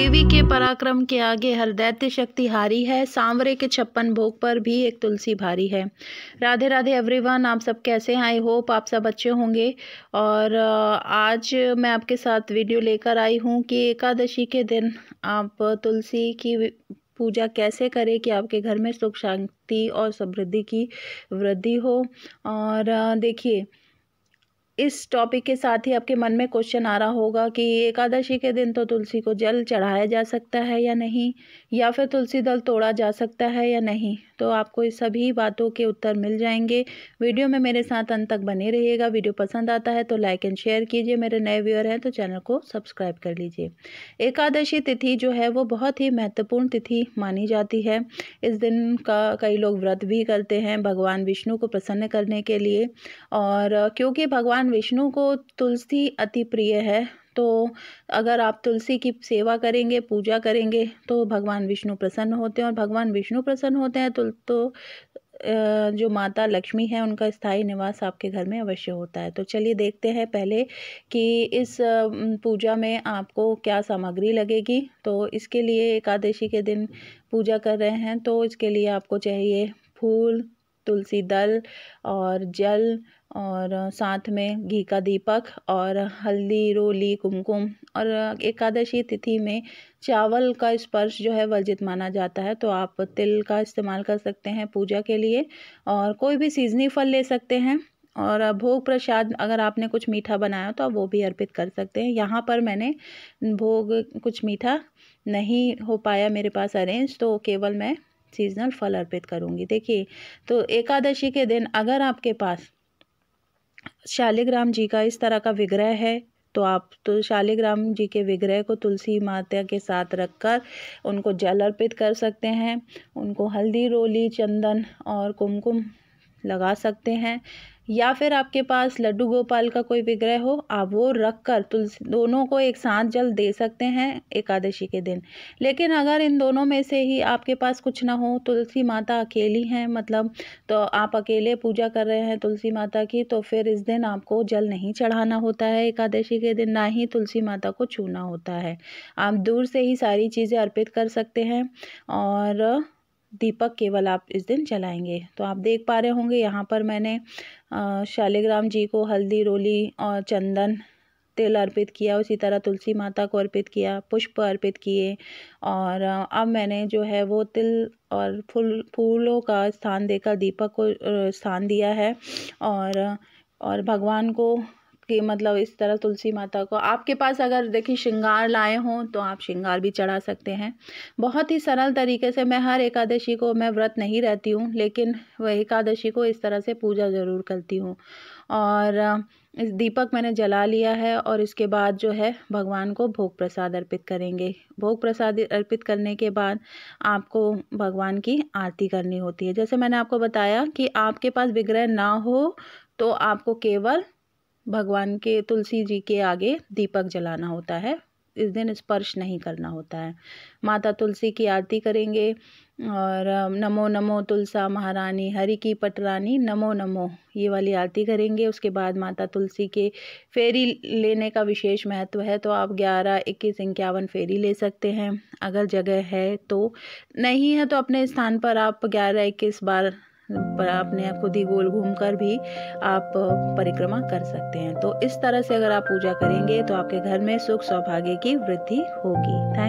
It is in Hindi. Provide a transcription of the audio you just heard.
देवी के पराक्रम के आगे हर दैत्य शक्ति हारी है सांवरे के छप्पन भोग पर भी एक तुलसी भारी है राधे राधे एवरीवन आप सब कैसे हैं आई होप आप सब अच्छे होंगे और आज मैं आपके साथ वीडियो लेकर आई हूँ कि एकादशी के दिन आप तुलसी की पूजा कैसे करें कि आपके घर में सुख शांति और समृद्धि की वृद्धि हो और देखिए इस टॉपिक के साथ ही आपके मन में क्वेश्चन आ रहा होगा कि एकादशी के दिन तो तुलसी को जल चढ़ाया जा सकता है या नहीं या फिर तुलसी दल तोड़ा जा सकता है या नहीं तो आपको इस सभी बातों के उत्तर मिल जाएंगे वीडियो में मेरे साथ अंत तक बने रहिएगा वीडियो पसंद आता है तो लाइक एंड शेयर कीजिए मेरे नए व्यूअर हैं तो चैनल को सब्सक्राइब कर लीजिए एकादशी तिथि जो है वो बहुत ही महत्वपूर्ण तिथि मानी जाती है इस दिन का कई लोग व्रत भी करते हैं भगवान विष्णु को प्रसन्न करने के लिए और क्योंकि भगवान विष्णु को तुलसी अति प्रिय है तो अगर आप तुलसी की सेवा करेंगे पूजा करेंगे तो भगवान विष्णु प्रसन्न होते हैं और भगवान विष्णु प्रसन्न होते हैं तो, तो जो माता लक्ष्मी है उनका स्थायी निवास आपके घर में अवश्य होता है तो चलिए देखते हैं पहले कि इस पूजा में आपको क्या सामग्री लगेगी तो इसके लिए एकादशी के दिन पूजा कर रहे हैं तो इसके लिए आपको चाहिए फूल तुलसी दल और जल और साथ में घी का दीपक और हल्दी रोली कुमकुम और एकादशी तिथि में चावल का स्पर्श जो है वर्जित माना जाता है तो आप तिल का इस्तेमाल कर सकते हैं पूजा के लिए और कोई भी सीजनी फल ले सकते हैं और भोग प्रसाद अगर आपने कुछ मीठा बनाया तो आप वो भी अर्पित कर सकते हैं यहाँ पर मैंने भोग कुछ मीठा नहीं हो पाया मेरे पास अरेंज तो केवल मैं सीजनल फल अर्पित करूँगी देखिए तो एकादशी के दिन अगर आपके पास शालिग्राम जी का इस तरह का विग्रह है तो आप तो शालिग्राम जी के विग्रह को तुलसी माता के साथ रखकर उनको जल अर्पित कर सकते हैं उनको हल्दी रोली चंदन और कुमकुम लगा सकते हैं या फिर आपके पास लड्डू गोपाल का कोई विग्रह हो आप वो रख कर तुलसी दोनों को एक साथ जल दे सकते हैं एकादशी के दिन लेकिन अगर इन दोनों में से ही आपके पास कुछ ना हो तुलसी माता अकेली हैं मतलब तो आप अकेले पूजा कर रहे हैं तुलसी माता की तो फिर इस दिन आपको जल नहीं चढ़ाना होता है एकादशी के दिन ना ही तुलसी माता को छूना होता है आप दूर से ही सारी चीज़ें अर्पित कर सकते हैं और दीपक केवल आप इस दिन जलाएंगे तो आप देख पा रहे होंगे यहाँ पर मैंने शालिग्राम जी को हल्दी रोली और चंदन तिल अर्पित किया उसी तरह तुलसी माता को अर्पित किया पुष्प अर्पित किए और अब मैंने जो है वो तिल और फूल फूलों का स्थान देकर दीपक को स्थान दिया है और और भगवान को कि मतलब इस तरह तुलसी माता को आपके पास अगर देखिए श्रृंगार लाए हों तो आप श्रृंगार भी चढ़ा सकते हैं बहुत ही सरल तरीके से मैं हर एकादशी को मैं व्रत नहीं रहती हूँ लेकिन वह एकादशी को इस तरह से पूजा ज़रूर करती हूँ और इस दीपक मैंने जला लिया है और इसके बाद जो है भगवान को भोग प्रसाद अर्पित करेंगे भोग प्रसाद अर्पित करने के बाद आपको भगवान की आरती करनी होती है जैसे मैंने आपको बताया कि आपके पास विग्रह ना हो तो आपको केवल भगवान के तुलसी जी के आगे दीपक जलाना होता है इस दिन स्पर्श नहीं करना होता है माता तुलसी की आरती करेंगे और नमो नमो तुलसा महारानी हरि की पटरानी नमो नमो ये वाली आरती करेंगे उसके बाद माता तुलसी के फेरी लेने का विशेष महत्व है तो आप ग्यारह इक्कीस इक्यावन फेरी ले सकते हैं अगर जगह है तो नहीं है तो अपने स्थान पर आप ग्यारह इक्कीस बार पर अपने आप खुद ही गोल घूम कर भी आप परिक्रमा कर सकते हैं तो इस तरह से अगर आप पूजा करेंगे तो आपके घर में सुख सौभाग्य की वृद्धि होगी थैंक